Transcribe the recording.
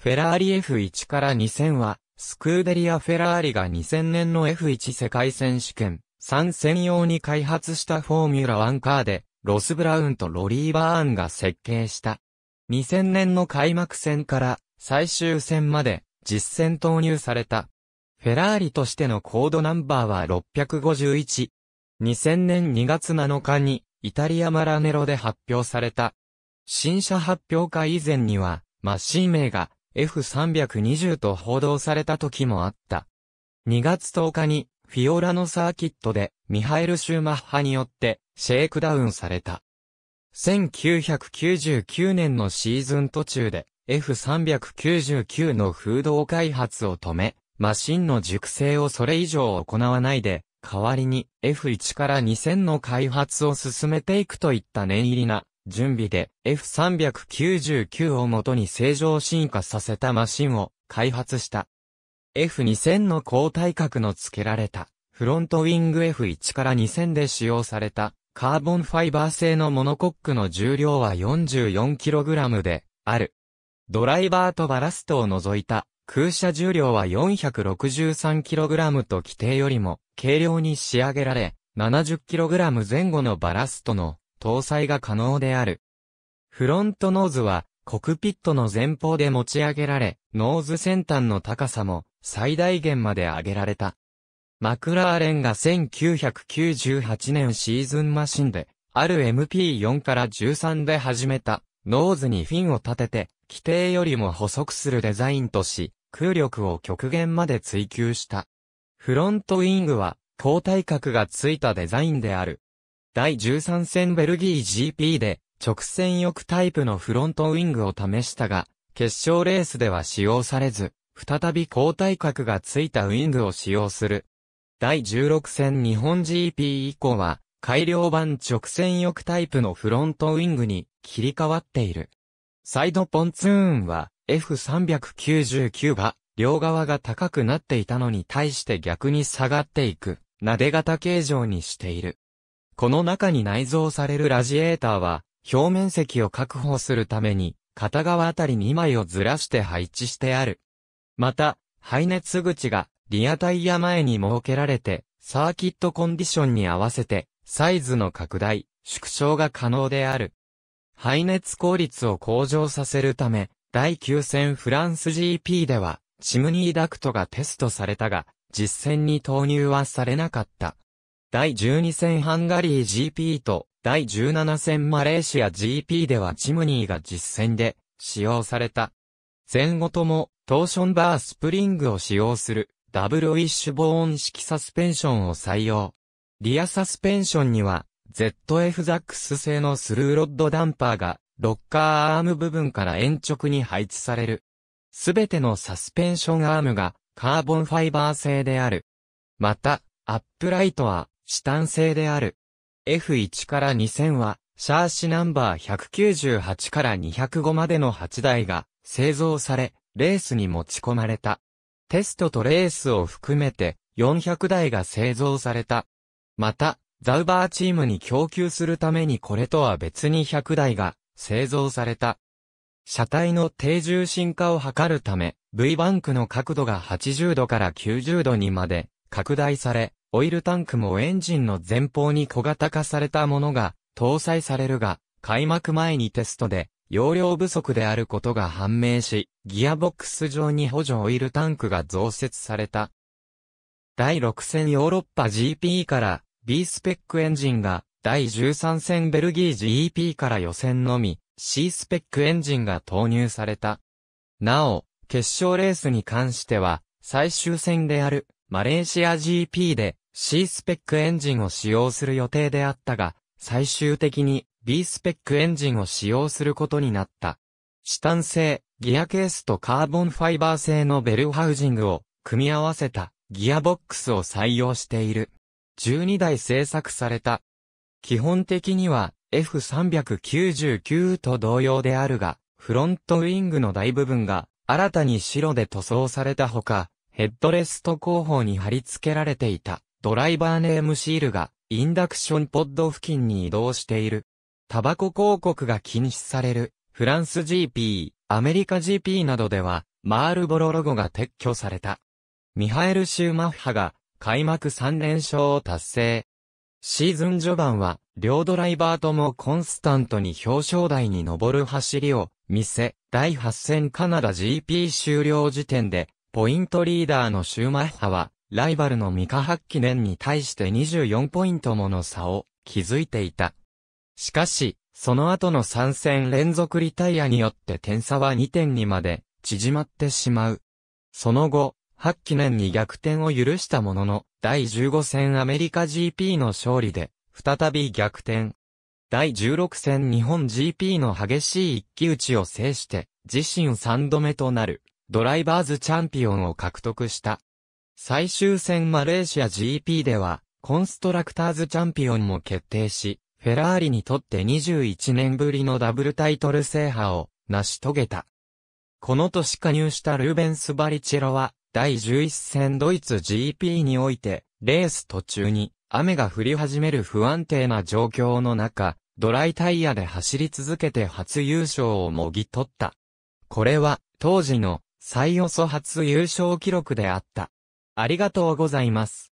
フェラーリ F1 から2000は、スクーデリア・フェラーリが2000年の F1 世界選手権、参戦用に開発したフォーミュラ1カーで、ロス・ブラウンとロリー・バーンが設計した。2000年の開幕戦から最終戦まで実戦投入された。フェラーリとしてのコードナンバーは651。2000年2月7日にイタリアマラネロで発表された。新車発表会以前にはマシー名が F320 と報道された時もあった。2月10日にフィオラのサーキットでミハエル・シューマッハによってシェイクダウンされた。1999年のシーズン途中で F399 の風洞開発を止め、マシンの熟成をそれ以上行わないで、代わりに F1 から2000の開発を進めていくといった念入りな準備で F399 をもとに正常進化させたマシンを開発した。F2000 の高体格の付けられたフロントウィング F1 から2000で使用されたカーボンファイバー製のモノコックの重量は 44kg である。ドライバーとバラストを除いた空車重量は 463kg と規定よりも軽量に仕上げられ、70kg 前後のバラストの搭載が可能である。フロントノーズは、コクピットの前方で持ち上げられ、ノーズ先端の高さも最大限まで上げられた。マクラーレンが1998年シーズンマシンで、ある MP4 から13で始めた、ノーズにフィンを立てて、規定よりも細くするデザインとし、空力を極限まで追求した。フロントウィングは、高体角がついたデザインである。第13戦ベルギー GP で直線翼タイプのフロントウィングを試したが、決勝レースでは使用されず、再び交代角がついたウィングを使用する。第16戦日本 GP 以降は、改良版直線翼タイプのフロントウィングに切り替わっている。サイドポンツーンは F399 が両側が高くなっていたのに対して逆に下がっていく、撫で型形状にしている。この中に内蔵されるラジエーターは、表面積を確保するために、片側あたり2枚をずらして配置してある。また、排熱口がリアタイヤ前に設けられて、サーキットコンディションに合わせて、サイズの拡大、縮小が可能である。排熱効率を向上させるため、第9戦フランス GP では、チムニーダクトがテストされたが、実戦に投入はされなかった。第12戦ハンガリー GP と、第17戦マレーシア GP ではチムニーが実戦で使用された。前後とも、トーションバースプリングを使用する、ダブルウィッシュボーン式サスペンションを採用。リアサスペンションには、ZF ザックス製のスルーロッドダンパーが、ロッカーアーム部分から延直に配置される。すべてのサスペンションアームが、カーボンファイバー製である。また、アップライトは、タン製である。F1 から2000は、シャーシナンバー198から205までの8台が製造され、レースに持ち込まれた。テストとレースを含めて400台が製造された。また、ザウバーチームに供給するためにこれとは別に100台が製造された。車体の低重心化を図るため、V バンクの角度が80度から90度にまで拡大され、オイルタンクもエンジンの前方に小型化されたものが搭載されるが、開幕前にテストで容量不足であることが判明し、ギアボックス上に補助オイルタンクが増設された。第6戦ヨーロッパ GP から B スペックエンジンが、第13戦ベルギー GEP から予選のみ C スペックエンジンが投入された。なお、決勝レースに関しては、最終戦であるマレーシア GP で C スペックエンジンを使用する予定であったが、最終的に B スペックエンジンを使用することになった。チタン製、ギアケースとカーボンファイバー製のベルハウジングを組み合わせたギアボックスを採用している。12台製作された。基本的には F399 と同様であるが、フロントウィングの大部分が新たに白で塗装されたほか、ヘッドレスト後方に貼り付けられていた。ドライバーネームシールがインダクションポッド付近に移動している。タバコ広告が禁止されるフランス GP、アメリカ GP などではマールボロロゴが撤去された。ミハエル・シューマッハが開幕3連勝を達成。シーズン序盤は両ドライバーともコンスタントに表彰台に上る走りを見せ、第8戦カナダ GP 終了時点でポイントリーダーのシューマッハはライバルのミカハッキネンに対して24ポイントもの差を築いていた。しかし、その後の3戦連続リタイアによって点差は2点にまで縮まってしまう。その後、ハッキネンに逆転を許したものの、第15戦アメリカ GP の勝利で、再び逆転。第16戦日本 GP の激しい一騎打ちを制して、自身3度目となる、ドライバーズチャンピオンを獲得した。最終戦マレーシア GP では、コンストラクターズチャンピオンも決定し、フェラーリにとって21年ぶりのダブルタイトル制覇を成し遂げた。この年加入したルーベンス・バリチェロは、第11戦ドイツ GP において、レース途中に雨が降り始める不安定な状況の中、ドライタイヤで走り続けて初優勝をもぎ取った。これは当時の最遅初優勝記録であった。ありがとうございます。